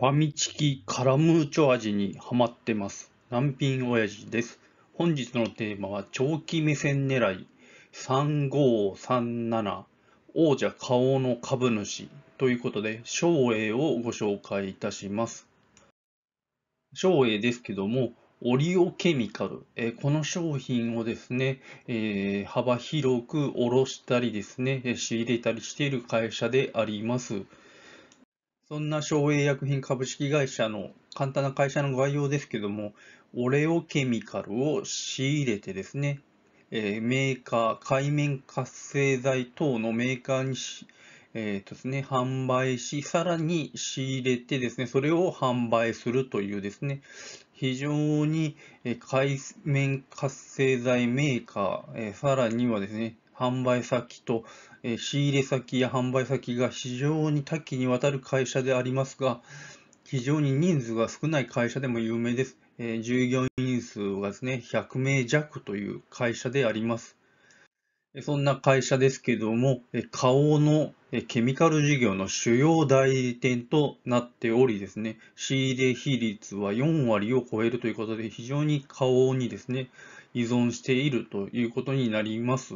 ファミチキカラムーチョ味にハマってます。難品親父です。本日のテーマは長期目線狙い3537王者顔の株主ということで、照英をご紹介いたします。照英ですけども、オリオケミカル、えこの商品をですね、え幅広く卸したりですね、仕入れたりしている会社であります。そんな省営薬品株式会社の簡単な会社の概要ですけども、オレオケミカルを仕入れてですね、えー、メーカー、海面活性剤等のメーカーにし、えーとですね、販売し、さらに仕入れてですね、それを販売するというですね、非常に海面活性剤メーカー、えー、さらにはですね、販売先と、え仕入れ先や販売先が非常に多岐にわたる会社でありますが、非常に人数が少ない会社でも有名です。え従業員数がですね、100名弱という会社であります。そんな会社ですけども、花王のケミカル事業の主要代理店となっておりですね、仕入れ比率は4割を超えるということで、非常に花王にですね、依存しているということになります。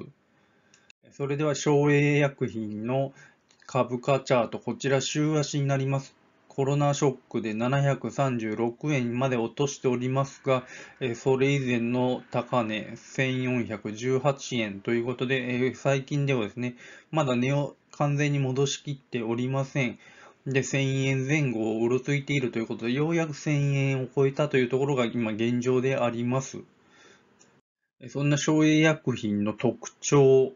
それでは、省営薬品の株価チャート、こちら週足になります。コロナショックで736円まで落としておりますが、それ以前の高値1418円ということで、最近ではですね、まだ値を完全に戻しきっておりません。で、1000円前後をうろついているということで、ようやく1000円を超えたというところが今現状であります。そんな省営薬品の特徴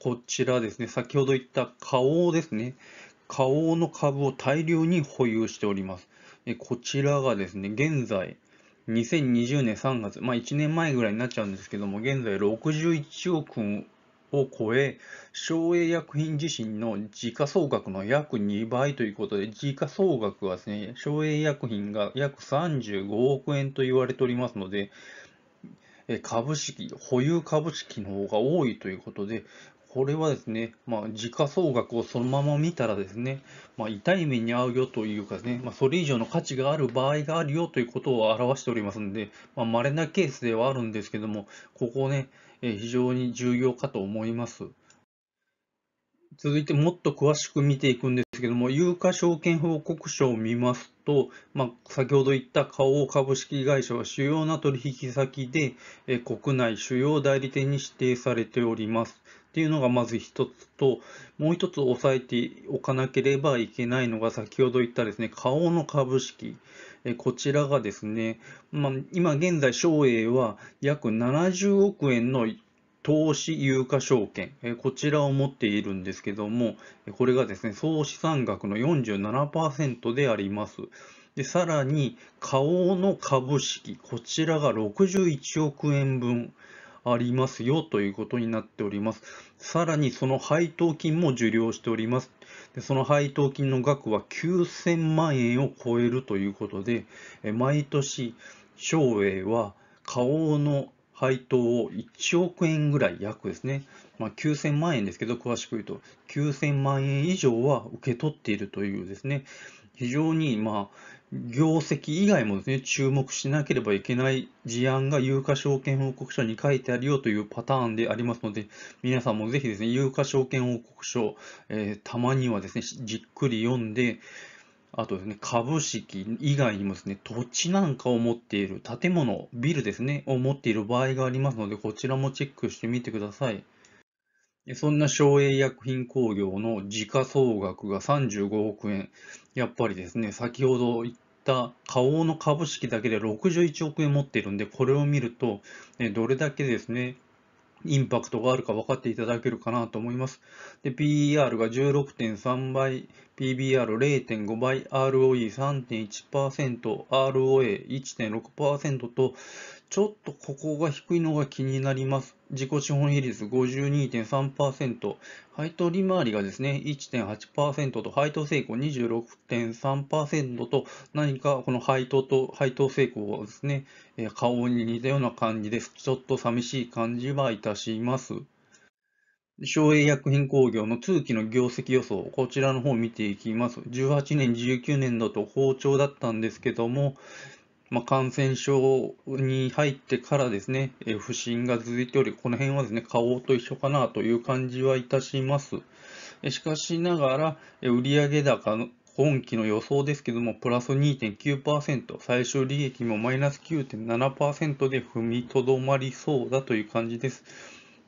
こちらですね、先ほど言った花王ですね。花王の株を大量に保有しております。こちらがですね、現在、2020年3月、まあ1年前ぐらいになっちゃうんですけども、現在61億を超え、省営薬品自身の時価総額の約2倍ということで、時価総額はですね、省営薬品が約35億円と言われておりますので、株式、保有株式の方が多いということで、これはですね、まあ、時価総額をそのまま見たらですね、まあ、痛い目に遭うよというかですね、まあ、それ以上の価値がある場合があるよということを表しておりますので、まあ、稀なケースではあるんですけども、ここね、え非常に重要かと思います。続いてもっと詳しく見ていくんですけども、有価証券報告書を見ますと、まあ、先ほど言った花王株式会社は主要な取引先で、え国内主要代理店に指定されております。っていうのがまず一つと、もう一つ押さえておかなければいけないのが、先ほど言ったですね、花王の株式。えこちらがですね、まあ、今現在、商営は約70億円の投資有価証券、こちらを持っているんですけども、これがですね、総資産額の47%であります。でさらに、花王の株式、こちらが61億円分ありますよということになっております。さらに、その配当金も受領しております。でその配当金の額は9000万円を超えるということで、毎年、省営は花王の配当を1億円ぐらい約ですね、まあ、9000万円ですけど、詳しく言うと、9000万円以上は受け取っているというですね、非常に、まあ、業績以外もですね、注目しなければいけない事案が有価証券報告書に書いてあるよというパターンでありますので、皆さんもぜひですね、有価証券報告書、えー、たまにはですね、じっくり読んで、あとですね、株式以外にもですね、土地なんかを持っている建物、ビルですね、を持っている場合がありますので、こちらもチェックしてみてください。そんな省営薬品工業の時価総額が35億円。やっぱりですね、先ほど言った花王の株式だけで61億円持っているんで、これを見ると、どれだけですね、インパクトがあるか分かっていただけるかなと思います。で、PER が16.3倍、PBR0.5 倍、ROE3.1%、ROA1.6% と、ちょっとここが低いのが気になります。自己資本比率52.3%、配当利回りがですね、1.8%と配当成功26.3%と、何かこの配当と配当成功はですね、顔に似たような感じです。ちょっと寂しい感じはいたします。省営薬品工業の通期の業績予想、こちらの方を見ていきます。18年、19年だと好調だったんですけども、まあ、感染症に入ってからですね、え不振が続いており、この辺はですね、花王と一緒かなという感じはいたします。しかしながら、売上高の今期の予想ですけども、プラス2.9%、最終利益もマイナス9.7%で踏みとどまりそうだという感じです。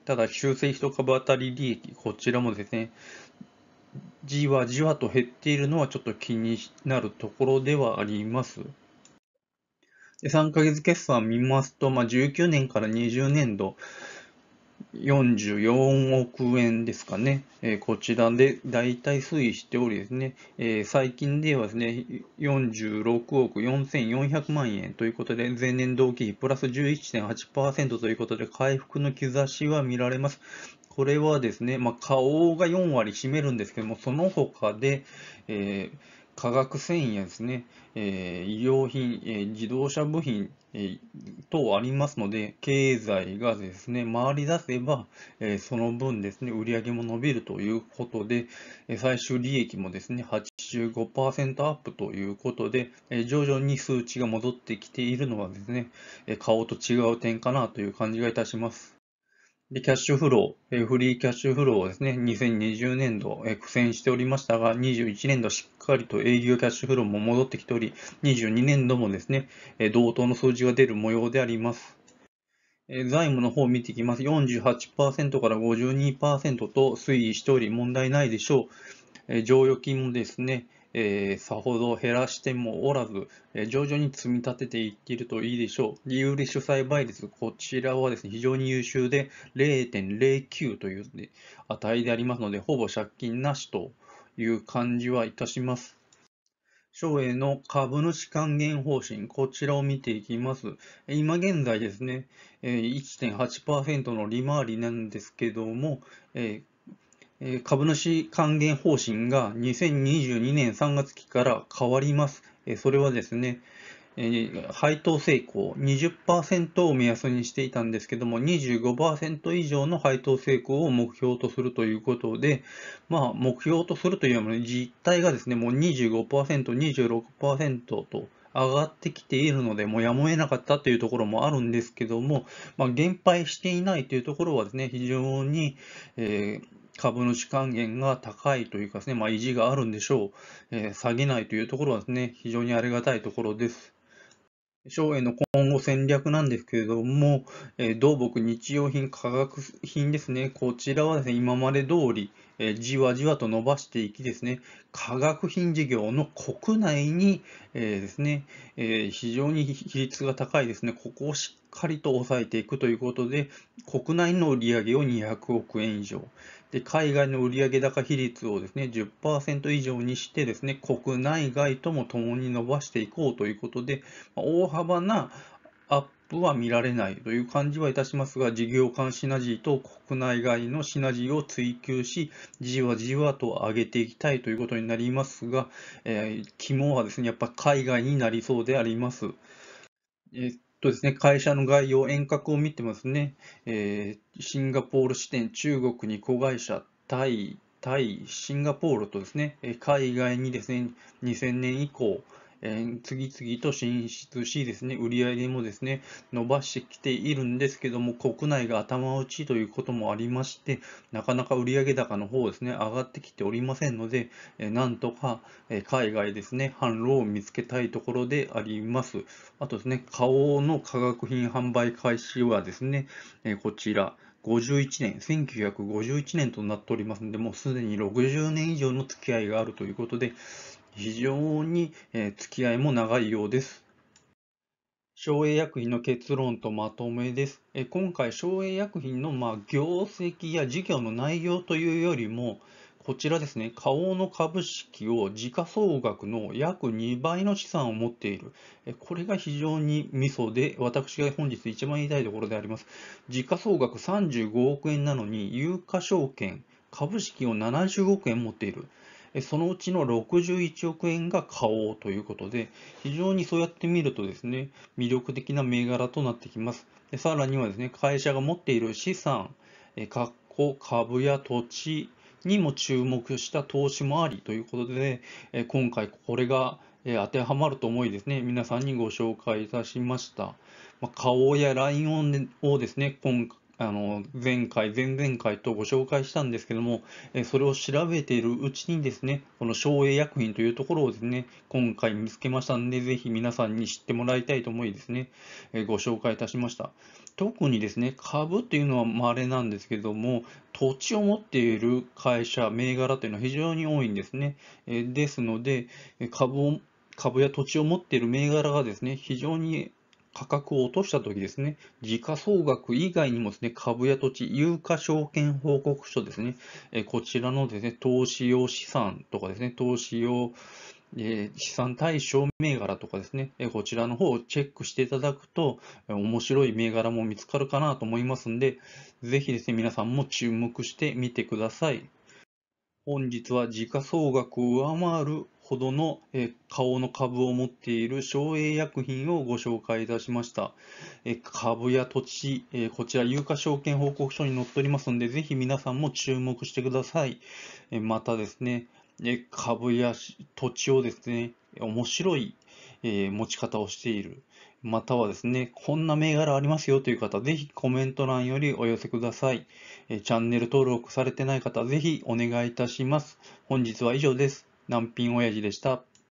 ただ、修正1株当たり利益、こちらもですね、じわじわと減っているのはちょっと気になるところではあります。3ヶ月決算見ますと、まあ、19年から20年度、44億円ですかね、えー、こちらで大体推移しておりですね、えー、最近ではですね、46億4400万円ということで、前年同期比プラス11.8%ということで、回復の兆しは見られます。これはですね、まあ、が4割占めるんですけども、その他で、えー化学繊維やですね、えー、医療品、えー、自動車部品、え等ありますので、経済がですね、回り出せば、えその分ですね、売り上げも伸びるということで、え最終利益もですね、85%アップということで、え徐々に数値が戻ってきているのはですね、え顔と違う点かなという感じがいたします。で、キャッシュフロー、えフリーキャッシュフローをですね、2020年度、え苦戦しておりましたが、21年度しっかりと営業キャッシュフローも戻ってきており、22年度もですね、え同等の数字が出る模様であります。え財務の方を見ていきます。48%から52%と推移しており、問題ないでしょう。え剰余金もですね、えー、さほど減らしてもおらず、えー、徐々に積み立てていっているといいでしょう。利由利主催倍率、こちらはですね、非常に優秀で0.09という、値でありますので、ほぼ借金なしという感じはいたします。省営の株主還元方針、こちらを見ていきます。今現在ですね、1.8%の利回りなんですけども、株主還元方針が2022年3月期から変わります。それはですね、配当成功20%を目安にしていたんですけども、25%以上の配当成功を目標とするということで、まあ、目標とするというよりも、実態がですね、もう25%、26%と、上がってきているので、もやむを得なかったというところもあるんですけども、まあ、減配していないというところはですね、非常に、えー、株主還元が高いというかですね、まあ、維持があるんでしょう、えー、下げないというところはですね、非常にありがたいところです。商への今後戦略なんですけれども、えー、土木、日用品、化学品ですね、こちらはですね、今まで通り、えー、じわじわと伸ばしていきですね、化学品事業の国内に、えー、ですね、えー、非常に比率が高いですね、ここをしっかりと抑えていくということで、国内の売上を200億円以上、で海外の売上高比率をですね10%以上にしてですね国内外とも共に伸ばしていこうということで、大幅なアップは見られないという感じはいたしますが、事業間シナジーと国内外のシナジーを追求し、じわじわと上げていきたいということになりますが、えー、肝はですねやっぱ海外になりそうであります。えーとですね、会社の概要、遠隔を見てますね、えー、シンガポール支店、中国に子会社、タイ、タイ、シンガポールとですね、海外にですね、2000年以降、えー、次々と進出しですね、売り上げもですね、伸ばしてきているんですけども、国内が頭打ちということもありまして、なかなか売上高の方ですね、上がってきておりませんので、えなんとか、え海外ですね、販路を見つけたいところであります。あとですね、花王の化学品販売開始はですね、えこちら、51年、1951年となっておりますので、もうすでに60年以上の付き合いがあるということで、非常に、え付き合いも長いようです。省営薬品の結論とまとめです。え今回、省営薬品の、ま業績や事業の内容というよりも、こちらですね、花王の株式を時価総額の約2倍の資産を持っている。これが非常にミソで、私が本日一番言いたいところであります。時価総額35億円なのに、有価証券、株式を70億円持っている。そのうちの61億円が花王ということで、非常にそうやって見るとですね、魅力的な銘柄となってきます。さらにはですね、会社が持っている資産、かっこ株や土地にも注目した投資もありということで、今回これが当てはまると思いですね、皆さんにご紹介いたしました。花王やライオンをですね、今あの前回、前々回とご紹介したんですけども、それを調べているうちにですね、この省営薬品というところをですね、今回見つけましたんで、ぜひ皆さんに知ってもらいたいと思いですね、ご紹介いたしました。特にですね、株というのは稀なんですけども、土地を持っている会社、銘柄というのは非常に多いんですね。ですので、株を株や土地を持っている銘柄がですね、非常に価格を落としたときですね、時価総額以外にもですね、株や土地、有価証券報告書ですね、えこちらのですね、投資用資産とかですね、投資用、え資産対象銘柄とかですね、えこちらの方をチェックしていただくと、面白い銘柄も見つかるかなと思いますんで、ぜひですね、皆さんも注目してみてください。本日は時価総額を上回るほどの顔の株を持っている省営薬品をご紹介いたしました。株や土地、こちら有価証券報告書に載っておりますので、ぜひ皆さんも注目してください。またですね、株や土地をですね、面白い持ち方をしている。またはですね、こんな銘柄ありますよという方、ぜひコメント欄よりお寄せください。チャンネル登録されてない方、ぜひお願いいたします。本日は以上です。難品親父でした。